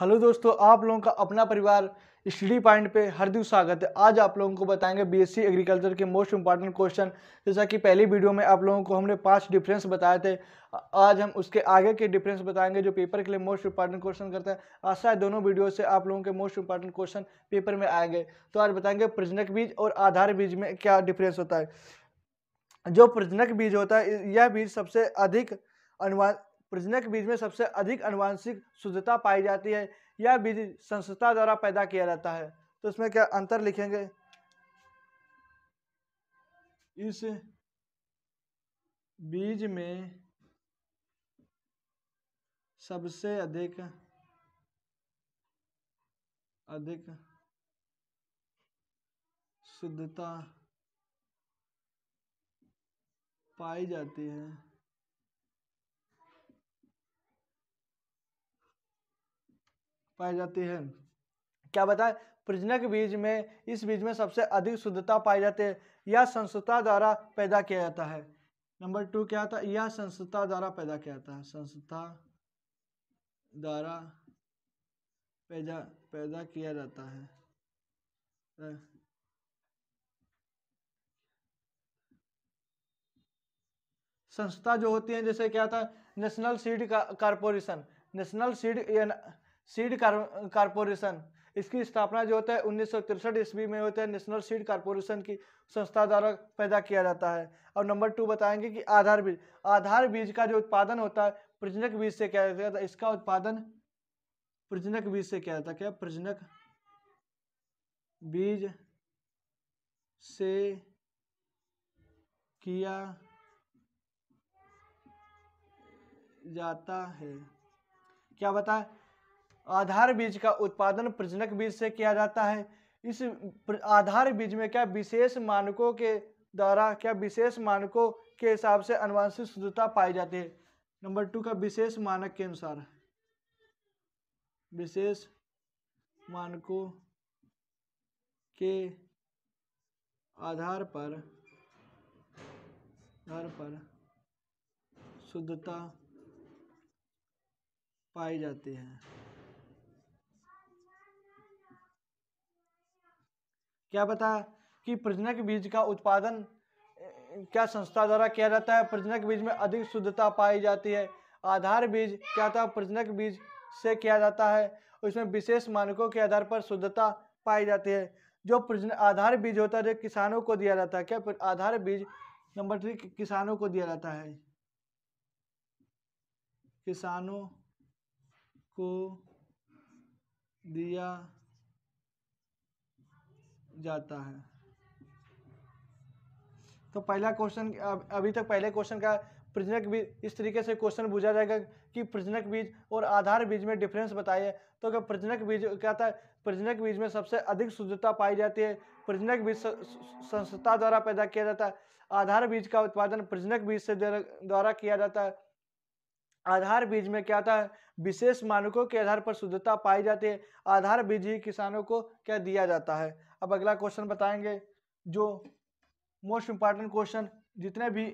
hello दोस्तों आप लोगों का अपना परिवार स्टडी पॉइंट पे हार्दिक स्वागत है आज आप लोगों को बताएंगे बीएससी एग्रीकल्चर के मोस्ट इंपॉर्टेंट क्वेश्चन जैसा कि पहली वीडियो में आप लोगों को हमने पांच डिफरेंस बताए थे आज हम उसके आगे के डिफरेंस बताएंगे जो पेपर के लिए मोस्ट इंपॉर्टेंट क्वेश्चन करते हैं आशा है दोनों वीडियो से आप लोगों के मोस्ट इंपॉर्टेंट क्वेश्चन पेपर में आएंगे तो आज बताएंगे प्रजनक बीज और आधार बीज में क्या डिफरेंस होता है जो प्रजनक बीज होता है यह बीज सबसे अधिक अनुवाद प्रजनक बीज में सबसे अधिक अनुवांशिक शुद्धता पाई जाती है यह बीज संस्था द्वारा पैदा किया जाता है तो इसमें क्या अंतर लिखेंगे इस बीज में सबसे अधिक अधिक शुद्धता पाई जाती है पाई जाती है क्या बताएं प्रजनक बीज में इस बीज में सबसे अधिक शुद्धता पाई जाती है यह संस्था द्वारा पैदा किया जाता है नंबर टू क्या था यह संस्था द्वारा पैदा किया जाता है संस्था द्वारा पैदा पैदा किया जाता है संस्था जो होती है जैसे क्या था national seed corporation national seed seed corporation इसकी स्थापना जो होता है उन्नीस ईस्वी में होता है नेशनल सीड कारपोरेशन की संस्था द्वारा पैदा किया जाता है और नंबर टू बताएंगे कि आधार बीज आधार बीज का जो उत्पादन होता है प्रजनक बीज से किया जाता है इसका उत्पादन प्रजनक बीज से किया जाता है क्या प्रजनक बीज से किया जाता है क्या बताए आधार बीज का उत्पादन प्रजनक बीज से किया जाता है इस आधार बीज में क्या विशेष मानकों के द्वारा क्या विशेष मानकों के हिसाब से अनुवांशिक शुद्धता पाई जाती है नंबर टू का विशेष मानक के अनुसार विशेष मानकों के आधार पर आधार पर शुद्धता पाई जाती है क्या बताया कि प्रजनक बीज का उत्पादन क्या संस्था द्वारा किया जाता है प्रजनक बीज में अधिक शुद्धता पाई जाती है आधार बीज क्या था प्रजनक बीज से किया जाता है उसमें विशेष मानकों के आधार पर शुद्धता पाई जाती है जो प्रजन आधार बीज होता है जो किसानों को दिया जाता है क्या आधार बीज नंबर थ्री किसानों को दिया जाता है किसानों को दिया जाता है तो पहला क्वेश्चन अभी तक पहले क्वेश्चन का प्रजनक बीज इस तरीके से क्वेश्चन पूछा जाएगा कि प्रजनक बीज और आधार बीज में डिफरेंस बताइए तो अगर प्रजनक बीज क्या था प्रजनक बीज में सबसे अधिक शुद्धता पाई जाती है प्रजनक बीज संस्था द्वारा पैदा किया जाता है आधार बीज का उत्पादन प्रजनक बीज से द्वारा किया जाता है आधार बीज में क्या था विशेष मानकों के आधार पर शुद्धता पाई जाती है आधार बीज ही किसानों को क्या दिया जाता है अब अगला क्वेश्चन बताएंगे जो मोस्ट इम्पॉर्टेंट क्वेश्चन जितने भी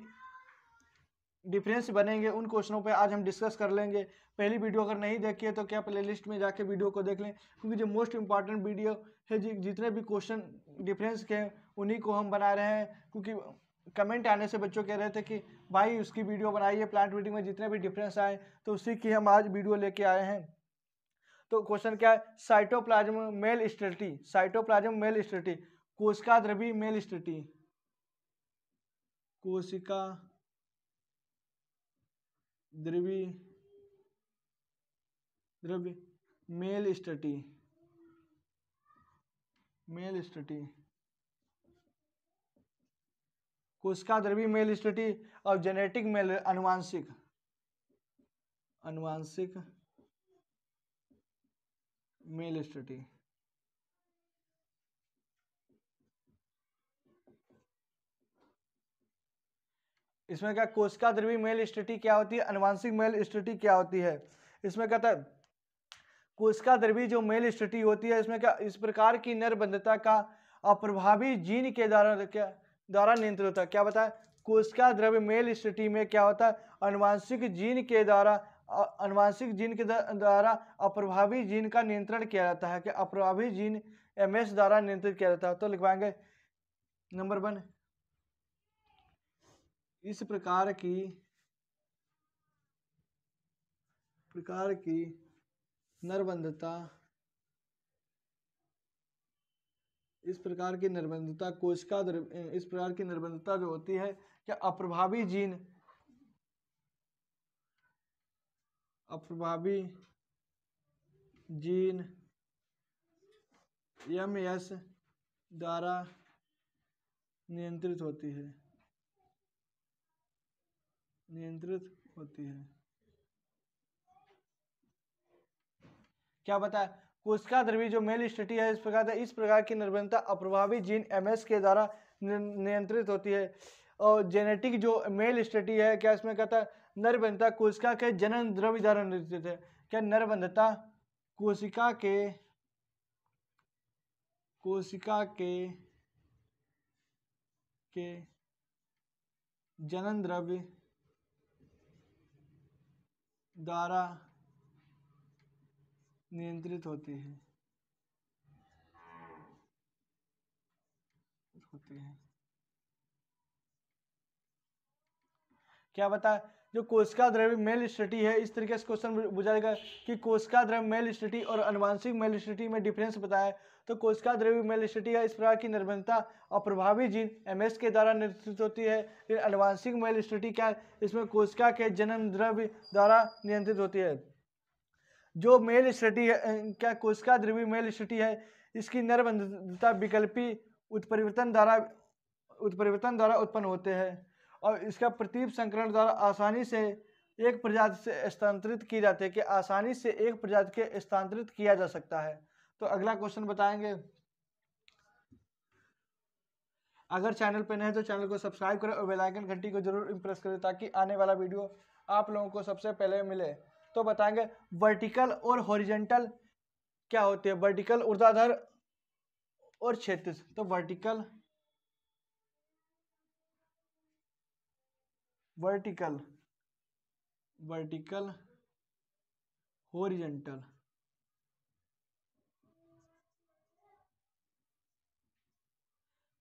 डिफरेंस बनेंगे उन क्वेश्चनों पे आज हम डिस्कस कर लेंगे पहली वीडियो अगर नहीं देखी है तो क्या प्लेलिस्ट में जाके वीडियो को देख लें क्योंकि जो मोस्ट इंपॉर्टेंट वीडियो है जि, जितने भी क्वेश्चन डिफरेंस के हैं उन्हीं को हम बना रहे हैं क्योंकि कमेंट आने से बच्चों कह रहे थे कि भाई उसकी वीडियो बनाइए प्लांट ब्रीडिंग में जितने भी डिफरेंस आए तो उसी की हम आज वीडियो लेके आए हैं तो क्वेश्चन क्या है cytoplasm male sterility cytoplasm male sterility कोशिका द्रवी मेल स्टेटी कोशिका द्रवी द्रव्य मेल स्टटी मेल स्टटी कोशिका द्रवी मेल स्टटी और जेनेटिक मेल अनुवांशिक अनुवांशिक मेल स्टडी इसमें क्या कोशिका द्रवी मेल स्टडी क्या होती है अनुवांशिक मेल स्टडी क्या होती है इसमें कहता है कोशिका द्रवी जो मेल स्टडी होती है इसमें क्या इस प्रकार की निर्बंधता का अप्रभावी जीन के द्वारा क्या द्वारा नियंत्रित होता है क्या बताया कोशिका द्रव्य मेल स्थिति में क्या होता है अनुवांशिक जीन के द्वारा अनुवांशिक जीन के द्वारा अप्रभावी जीन का नियंत्रण किया जाता है कि अप्रभावी जीन एम द्वारा नियंत्रित किया जाता है तो लिखवाएंगे नंबर वन इस प्रकार की प्रकार की नरबंधता इस प्रकार की निर्बंधता कोशिका इस प्रकार की निर्बंधता जो होती है क्या अप्रभावी जीन अप्रभावी जीन एम एस द्वारा नियंत्रित होती है नियंत्रित होती है क्या बताया कोशिका द्रवी जो मेल स्टडी है इस प्रकार इस प्रकार की निर्भरता अप्रभावी जीन एमएस के द्वारा नियंत्रित होती है और जेनेटिक जो मेल स्टडी है क्या इसमें कहता है नरबंधता कोशिका के जनन द्रव्य धारण देते थे क्या नरबंधता कोशिका के कोशिका के के जनन द्रव्य द्वारा नियंत्रित होती है होती है क्या बताया जो कोशिका द्रव्य मेल स्टडी है इस तरीके से क्वेश्चन पूछा जाएगा कि कोशिका द्रव्य मेल स्टडी और अनुवांशिक मेल स्टडी में डिफरेंस बताया तो कोशिका द्रव्य मेल स्टडी है इस प्रकार की निर्भरता और प्रभावी जीन एमएस के द्वारा नियंत्रित होती है लेकिन अनुवांशिक मेल स्टडी क्या इसमें कोशिका के जन्म द्रव्य द्वारा नियंत्रित होती है जो मेल स्टडी है क्या कोशिका द्रव्य मेल स्टडी है इसकी निर्बंधता विकल्पी उत्परिवर्तन द्वारा उत्परिवर्तन द्वारा उत्पन्न होते हैं और इसका प्रतीप संकरण द्वारा आसानी से एक प्रजाति से स्थानांतरित की जाती है कि आसानी से एक प्रजाति के स्थानांतरित किया जा सकता है तो अगला क्वेश्चन बताएंगे अगर चैनल पर नए तो चैनल को सब्सक्राइब करें और बेलाइकन घंटी को जरूर इम्प्रेस करें ताकि आने वाला वीडियो आप लोगों को सबसे पहले मिले तो बताएंगे वर्टिकल और हॉरिजेंटल क्या होते हैं वर्टिकल ऊर्धाधर और क्षेत्र तो vertical vertical vertical horizontal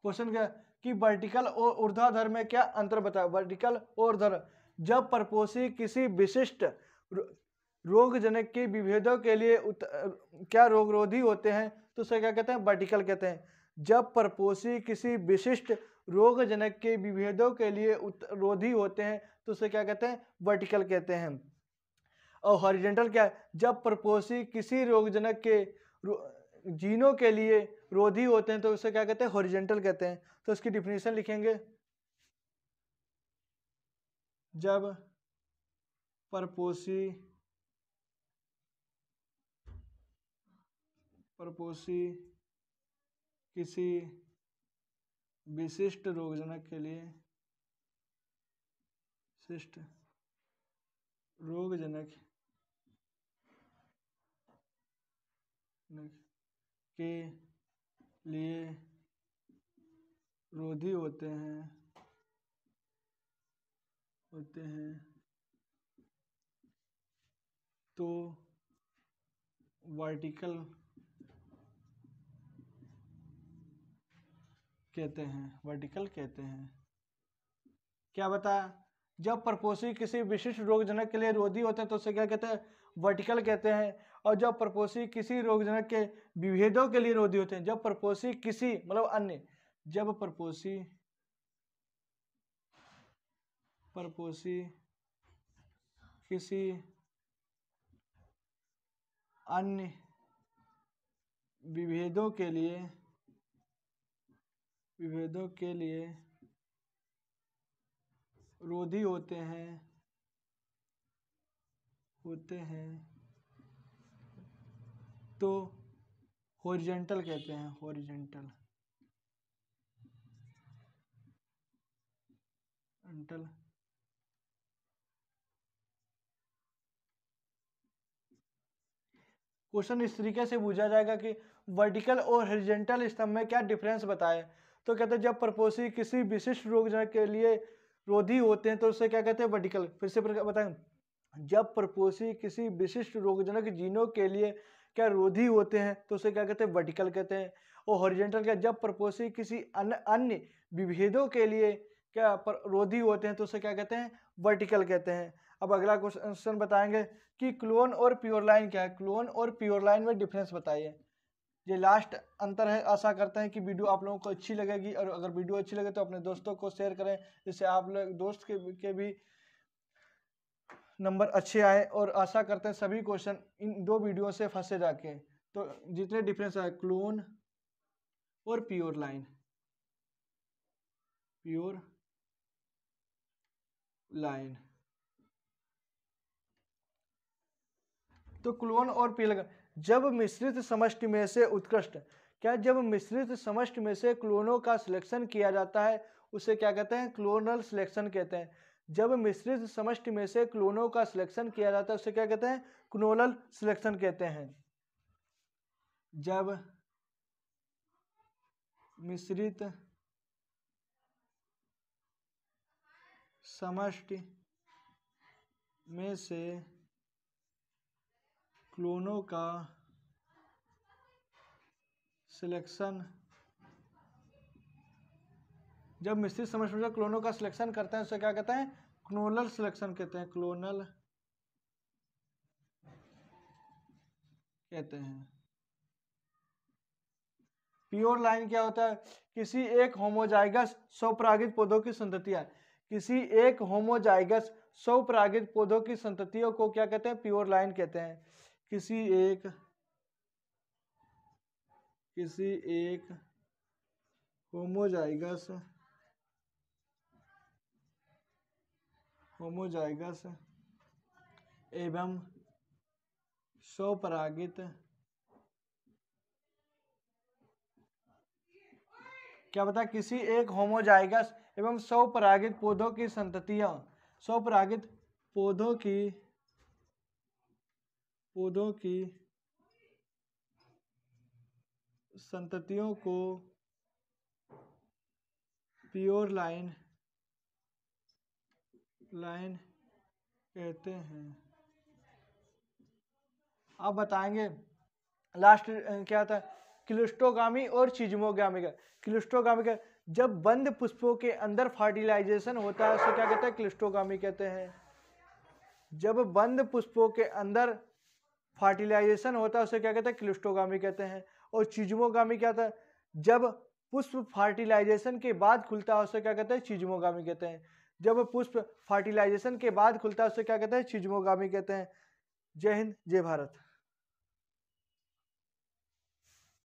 question क्या कि वर्टिकल और ऊर्ध्वाधर में क्या अंतर बताया वर्टिकल और धर जब प्रपोसी किसी विशिष्ट रोगजनक के विभेदों के लिए उत, क्या रोगरोधी होते हैं तो उसे क्या कहते हैं वर्टिकल कहते हैं जब परपोषी किसी विशिष्ट रोगजनक के विभेदों के लिए रोधी होते हैं तो उसे क्या कहते हैं वर्टिकल कहते हैं और हॉरिजेंटल क्या है जब परपोसी किसी रोगजनक के जीनों के लिए रोधी होते हैं तो उसे क्या कहते हैं हॉरिजेंटल कहते हैं तो इसकी डिफिनेशन लिखेंगे जब परपोषी परपोषी किसी विशिष्ट रोगजनक के लिए शिष्ट रोगजनक के लिए रोधी होते हैं होते हैं तो वर्टिकल कहते हैं वर्टिकल कहते हैं क्या बताया जब परपोसी किसी विशिष्ट रोगजनक के लिए रोधी होते हैं तो उसे क्या कहते हैं वर्टिकल कहते हैं और जब प्रपोसी किसी रोगजनक के विभेदों के लिए रोधी होते हैं जब प्रपोसी किसी मतलब अन्य जब परपोसी प्रपोसी किसी अन्य विभेदों के लिए विभेदों के लिए रोधी होते हैं होते हैं तो होरिजेंटल कहते हैं होरिजेंटल अंटल क्वेश्चन इस तरीके से पूछा जाएगा कि वर्टिकल और हॉरिजेंटल स्तंभ में क्या डिफरेंस बताए तो कहते हैं जब प्रपोसी किसी विशिष्ट रोग के लिए रोधी होते हैं तो उसे क्या कहते हैं वर्टिकल फिर से बताएं जब प्रपोसी किसी विशिष्ट रोगजनक जीनों के लिए क्या रोधी होते हैं तो उसे क्या कहते हैं वर्टिकल कहते हैं और हॉरिजेंटल क्या जब प्रपोसी किसी अन्य अन्य विभेदों के लिए क्या रोधी होते हैं तो उसे क्या कहते हैं वर्टिकल कहते हैं अब अगला क्वेश्चन बताएंगे कि क्लोन और प्योर लाइन क्या है क्लोन और प्योर लाइन में डिफरेंस बताइए ये लास्ट अंतर है आशा करते हैं कि वीडियो आप लोगों को अच्छी लगेगी और अगर वीडियो अच्छी लगे तो अपने दोस्तों को शेयर करें जिससे आप लोग दोस्त के, के भी नंबर अच्छे आए और आशा करते हैं सभी क्वेश्चन इन दो वीडियो से फंसे जाके तो जितने डिफरेंस आए क्लोन और प्योर लाइन प्योर लाइन तो क्लोन और पिलग्राम जब मिश्रित समष्टि में से उत्कृष्ट क्या जब मिश्रित समष्टि में से क्लोनों का सिलेक्शन किया जाता है उसे क्या कहते हैं क्लोनल सिलेक्शन कहते हैं जब मिश्रित समष्टि में से क्लोनों का सिलेक्शन किया जाता है उसे क्या कहते हैं क्लोनल सिलेक्शन कहते हैं जब मिश्रित समष्टि में से क्लोनों का सिलेक्शन जब मिश्रित समझ क्लोनों का सिलेक्शन करते हैं उसे क्या कहते हैं क्लोनल सिलेक्शन कहते हैं क्लोनल कहते हैं प्योर लाइन क्या होता है किसी एक होमोजाइगस स्वपरागित पौधों की संततियां किसी एक होमोजाइगस स्वपरागित पौधों की संततियों को क्या कहते हैं प्योर लाइन कहते हैं किसी एक किसी एक होमोजाइगस होमोजाइगस एवं स्वपरागित क्या बता किसी एक होमोजाइगस एवं स्वपरागित पौधों की संततियां स्वपरागित पौधों की पौधों की संततियों को प्योर लाइन लाइन कहते हैं आप बताएंगे लास्ट क्या था क्लिस्टोगामी और चिजमोगामी का क्लिस्टोगामी का जब बंद पुष्पों के अंदर फर्टिलाइजेशन होता है उसे क्या कहते हैं क्लिस्टोगामी कहते हैं जब बंद पुष्पों के अंदर फर्टिलाइजेशन होता है उसे क्या कहते हैं क्लिस्टोगामी कहते हैं और चिजमोगामी क्या था जब पुष्प फर्टिलाइजेशन के बाद खुलता है उसे क्या कहते हैं चिजमोगामी कहते हैं जब पुष्प फर्टिलाइजेशन के बाद खुलता है उसे क्या कहते हैं चिजमोगामी कहते हैं जय हिंद जय भारत